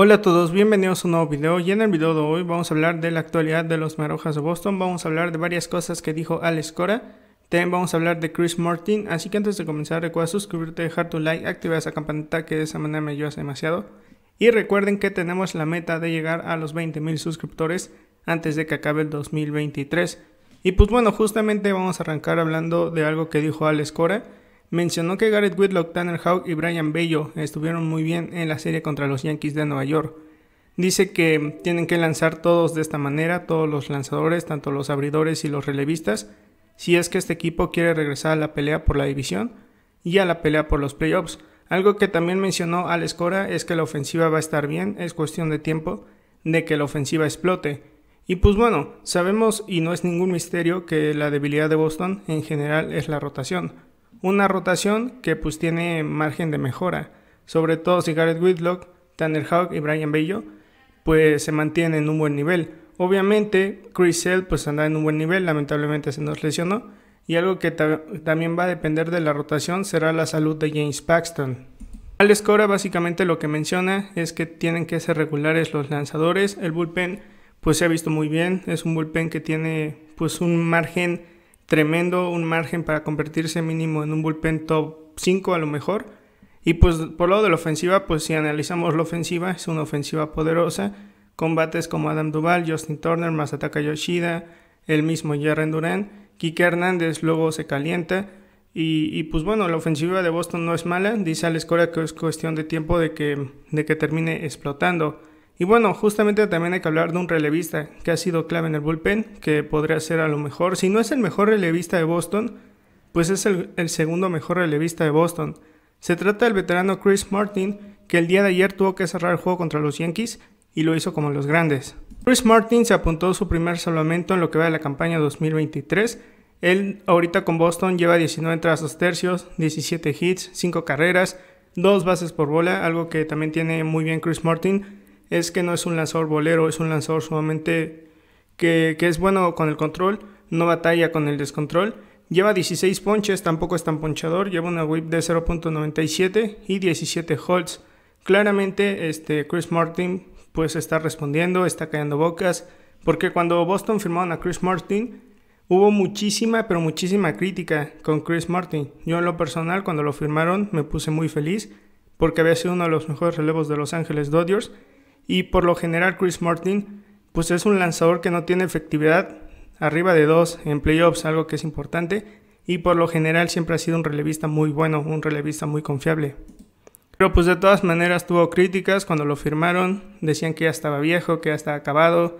Hola a todos, bienvenidos a un nuevo video y en el video de hoy vamos a hablar de la actualidad de los Marojas de Boston, vamos a hablar de varias cosas que dijo Alex Cora, también vamos a hablar de Chris Martin, así que antes de comenzar recuerda suscribirte, dejar tu like, activar esa campanita que de esa manera me ayudas demasiado y recuerden que tenemos la meta de llegar a los 20.000 suscriptores antes de que acabe el 2023 y pues bueno, justamente vamos a arrancar hablando de algo que dijo Alex Cora Mencionó que Garrett Whitlock, Tanner Houck y Brian Bello estuvieron muy bien en la serie contra los Yankees de Nueva York. Dice que tienen que lanzar todos de esta manera, todos los lanzadores, tanto los abridores y los relevistas, si es que este equipo quiere regresar a la pelea por la división y a la pelea por los playoffs. Algo que también mencionó Alex Cora es que la ofensiva va a estar bien, es cuestión de tiempo de que la ofensiva explote. Y pues bueno, sabemos y no es ningún misterio que la debilidad de Boston en general es la rotación. Una rotación que pues tiene margen de mejora, sobre todo si Garrett Whitlock, Tanner Hawk y Brian Bello pues se mantienen en un buen nivel. Obviamente Chris Sale pues anda en un buen nivel, lamentablemente se nos lesionó. Y algo que también va a depender de la rotación será la salud de James Paxton. Al Cora básicamente lo que menciona es que tienen que ser regulares los lanzadores. El bullpen pues se ha visto muy bien, es un bullpen que tiene pues un margen tremendo, un margen para convertirse mínimo en un bullpen top 5 a lo mejor. Y pues por lado de la ofensiva, pues si analizamos la ofensiva, es una ofensiva poderosa. Combates como Adam Duval, Justin Turner, más ataca Yoshida, el mismo Jaren Durán, Kike Hernández luego se calienta. Y, pues bueno, la ofensiva de Boston no es mala. Dice Alex Cora que es cuestión de tiempo de que, de que termine explotando. Y bueno, justamente también hay que hablar de un relevista que ha sido clave en el bullpen, que podría ser a lo mejor, si no es el mejor relevista de Boston, pues es el, segundo mejor relevista de Boston. Se trata del veterano Chris Martin, que el día de ayer tuvo que cerrar el juego contra los Yankees y lo hizo como los grandes. Chris Martin se apuntó su primer salvamento en lo que va de la campaña 2023. Él ahorita con Boston lleva 19 entradas tercios, 17 hits, 5 carreras, 2 bases por bola, algo que también tiene muy bien Chris Martin es que no es un lanzador bolero, es un lanzador sumamente que, es bueno con el control, no batalla con el descontrol. Lleva 16 ponches, tampoco es tan ponchador, lleva una whip de 0.97 y 17 holds. Claramente este Chris Martin pues está respondiendo, está cayendo bocas, porque cuando Boston firmaron a Chris Martin hubo muchísima, pero muchísima crítica con Chris Martin. Yo en lo personal cuando lo firmaron me puse muy feliz porque había sido uno de los mejores relevos de Los Ángeles Dodgers y por lo general Chris Martin, pues es un lanzador que no tiene efectividad arriba de 2 en playoffs, algo que es importante. Y por lo general siempre ha sido un relevista muy bueno, un relevista muy confiable. Pero pues de todas maneras tuvo críticas cuando lo firmaron. Decían que ya estaba viejo, que ya estaba acabado,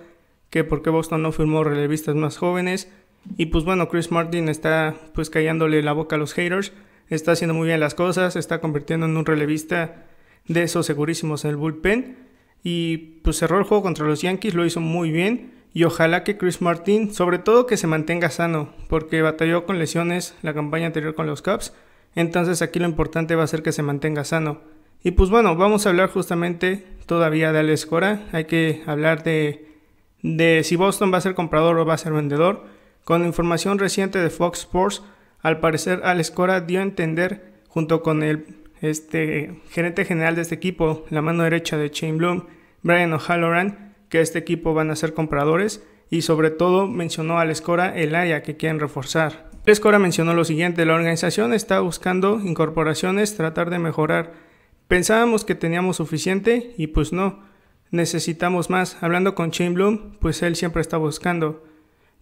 que por qué Boston no firmó relevistas más jóvenes. Y pues bueno, Chris Martin está pues callándole la boca a los haters. Está haciendo muy bien las cosas, está convirtiendo en un relevista de esos segurísimos en el bullpen y pues cerró el juego contra los Yankees, lo hizo muy bien y ojalá que Chris Martin, sobre todo que se mantenga sano, porque batalló con lesiones la campaña anterior con los Cubs, entonces aquí lo importante va a ser que se mantenga sano. Y pues bueno, vamos a hablar justamente todavía de Alex Cora, hay que hablar de, de si Boston va a ser comprador o va a ser vendedor. Con información reciente de Fox Sports, al parecer Alex Cora dio a entender, junto con el este gerente general de este equipo, la mano derecha de Chain Bloom, Brian O'Halloran, que este equipo van a ser compradores y sobre todo mencionó al Escora el área que quieren reforzar. Escora mencionó lo siguiente, la organización está buscando incorporaciones, tratar de mejorar. Pensábamos que teníamos suficiente y pues no, necesitamos más. Hablando con Chain Bloom, pues él siempre está buscando.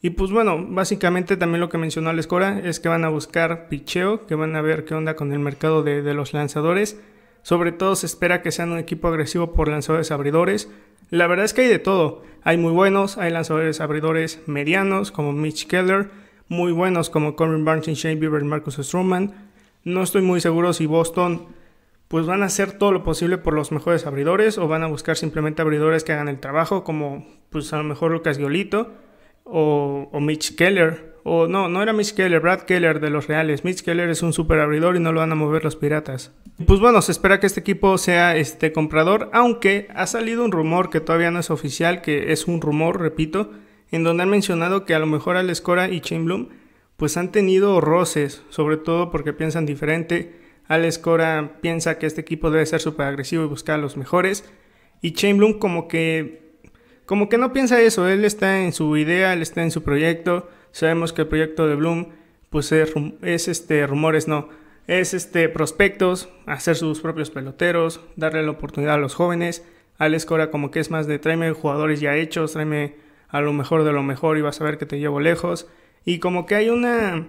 Y pues bueno, básicamente también lo que mencionó Alex Cora es que van a buscar picheo, que van a ver qué onda con el mercado de, los lanzadores. Sobre todo se espera que sean un equipo agresivo por lanzadores abridores. La verdad es que hay de todo. Hay muy buenos, hay lanzadores abridores medianos como Mitch Keller, muy buenos como Corbin Barnes, Shane Bieber y Marcus Stroman. No estoy muy seguro si Boston pues van a hacer todo lo posible por los mejores abridores o van a buscar simplemente abridores que hagan el trabajo como pues a lo mejor Lucas Giolito o, Mitch Keller, o no, no era Mitch Keller, Brad Keller de los Reales. Mitch Keller es un super abridor y no lo van a mover los Piratas. Pues bueno, se espera que este equipo sea este comprador, aunque ha salido un rumor que todavía no es oficial, que es un rumor, repito, en donde han mencionado que a lo mejor Alex Cora y Bloom pues han tenido roces, sobre todo porque piensan diferente. Alex Cora piensa que este equipo debe ser súper agresivo y buscar a los mejores. Y Bloom como que como que no piensa eso, él está en su idea, él está en su proyecto, sabemos que el proyecto de Bloom pues es, este rumores no, es este prospectos, hacer sus propios peloteros, darle la oportunidad a los jóvenes. Alex Cora como que es más de tráeme jugadores ya hechos, tráeme a lo mejor de lo mejor y vas a ver que te llevo lejos. Y como que hay una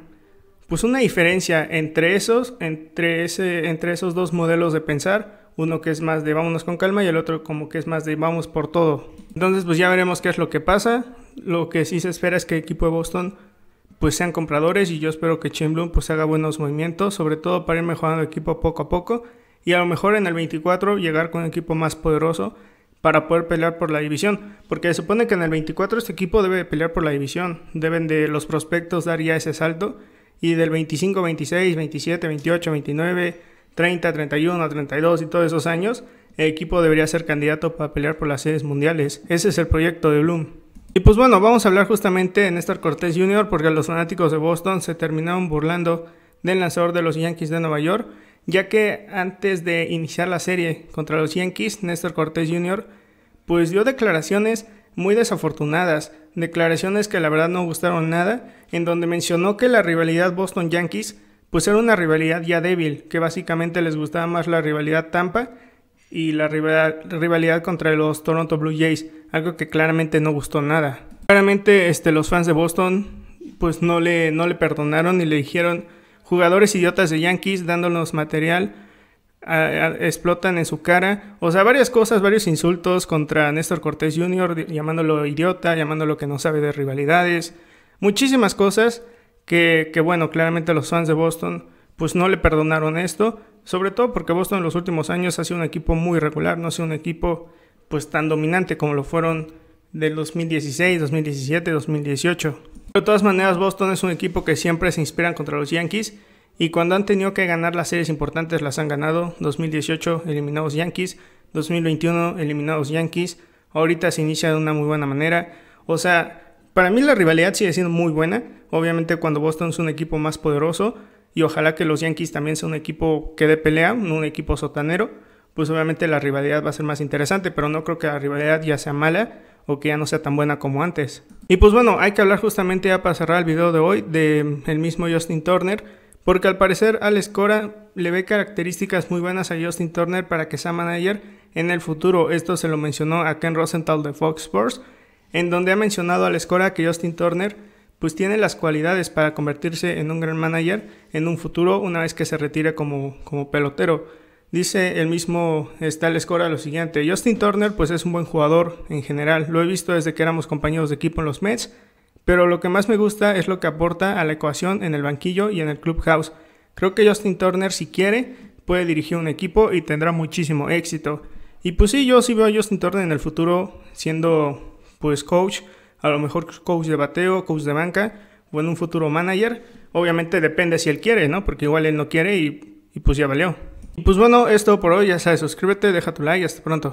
pues una diferencia entre esos, entre ese entre esos dos modelos de pensar uno que es más de vámonos con calma y el otro como que es más de vamos por todo. Entonces pues ya veremos qué es lo que pasa. Lo que sí se espera es que el equipo de Boston pues sean compradores y yo espero que bloom pues haga buenos movimientos, sobre todo para ir mejorando el equipo poco a poco y a lo mejor en el 24 llegar con un equipo más poderoso para poder pelear por la división, porque se supone que en el 24 este equipo debe pelear por la división, deben de los prospectos dar ya ese salto y del 25, 26, 27, 28, 29 30, 31, 32 y todos esos años, el equipo debería ser candidato para pelear por las sedes mundiales. Ese es el proyecto de Bloom. Y pues bueno, vamos a hablar justamente en Néstor Cortés Jr. porque los fanáticos de Boston se terminaron burlando del lanzador de los Yankees de Nueva York, ya que antes de iniciar la serie contra los Yankees, Néstor Cortés Jr. pues dio declaraciones muy desafortunadas, declaraciones que la verdad no gustaron nada, en donde mencionó que la rivalidad Boston Yankees pues era una rivalidad ya débil, que básicamente les gustaba más la rivalidad Tampa y la rivalidad contra los Toronto Blue Jays, algo que claramente no gustó nada. Claramente este, los fans de Boston pues no le, no le perdonaron y le dijeron jugadores idiotas de Yankees dándonos material, explotan en su cara, o sea, varias cosas, varios insultos contra Néstor Cortés Jr., llamándolo idiota, llamándolo que no sabe de rivalidades, muchísimas cosas que, bueno, claramente los fans de Boston pues no le perdonaron esto, sobre todo porque Boston en los últimos años ha sido un equipo muy regular, no ha sido un equipo pues tan dominante como lo fueron del 2016, 2017, 2018. De todas maneras, Boston es un equipo que siempre se inspiran contra los Yankees y cuando han tenido que ganar las series importantes las han ganado. 2018 eliminados Yankees, 2021 eliminados Yankees, ahorita se inicia de una muy buena manera. O sea, para mí la rivalidad sigue siendo muy buena. Obviamente cuando Boston es un equipo más poderoso y ojalá que los Yankees también sea un equipo que dé pelea, no un equipo sotanero, pues obviamente la rivalidad va a ser más interesante, pero no creo que la rivalidad ya sea mala o que ya no sea tan buena como antes. Y pues bueno, hay que hablar justamente ya para cerrar el video de hoy del mm, mismo Justin Turner, porque al parecer Alex Cora le ve características muy buenas a Justin Turner para que sea manager en el futuro. Esto se lo mencionó a Ken Rosenthal de Fox Sports en donde ha mencionado a la escora que Justin Turner pues tiene las cualidades para convertirse en un gran manager en un futuro una vez que se retire como, como pelotero. Dice el mismo Stal este, Escora lo siguiente, Justin Turner pues es un buen jugador en general, lo he visto desde que éramos compañeros de equipo en los Mets, pero lo que más me gusta es lo que aporta a la ecuación en el banquillo y en el clubhouse. Creo que Justin Turner si quiere puede dirigir un equipo y tendrá muchísimo éxito. Y pues sí, yo sí veo a Justin Turner en el futuro siendo pues coach, a lo mejor coach de bateo, coach de banca, o en un futuro manager. Obviamente depende si él quiere, ¿no? Porque igual él no quiere y, pues ya valió. Y pues bueno, es todo por hoy, ya sabes, suscríbete, deja tu like, y hasta pronto.